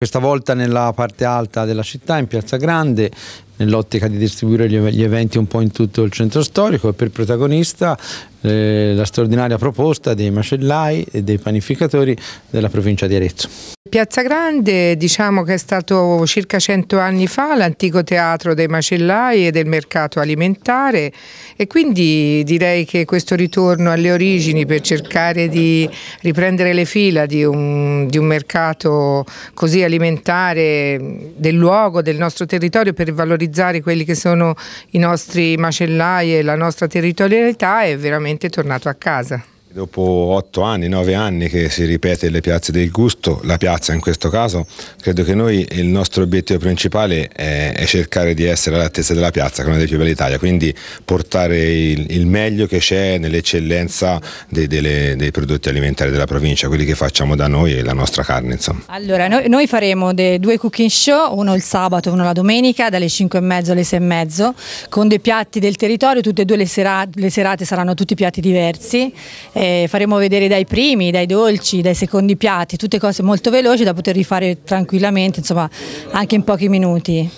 Questa volta nella parte alta della città, in Piazza Grande, nell'ottica di distribuire gli eventi un po' in tutto il centro storico e per protagonista eh, la straordinaria proposta dei macellai e dei panificatori della provincia di Arezzo. Piazza Grande diciamo che è stato circa 100 anni fa l'antico teatro dei macellai e del mercato alimentare e quindi direi che questo ritorno alle origini per cercare di riprendere le fila di un, di un mercato così alimentare del luogo, del nostro territorio per valorizzare valorizzare quelli che sono i nostri macellai e la nostra territorialità è veramente tornato a casa. Dopo otto anni, nove anni che si ripete le piazze del gusto, la piazza in questo caso, credo che noi il nostro obiettivo principale è, è cercare di essere all'altezza della piazza, che è una delle più belle d'Italia, quindi portare il, il meglio che c'è nell'eccellenza dei, delle, dei, prodotti alimentari della provincia, quelli che facciamo da noi e la nostra carne. Insomma. Allora, noi, noi faremo due cooking show, uno il sabato, e uno la domenica, dalle 5 e mezzo alle 6 e mezzo, con dei piatti del territorio, tutte e due le serate, le serate saranno tutti piatti diversi eh, faremo vedere dai primi, dai dolci, dai secondi piatti, tutte cose molto veloci da poter rifare tranquillamente, insomma anche in pochi minuti.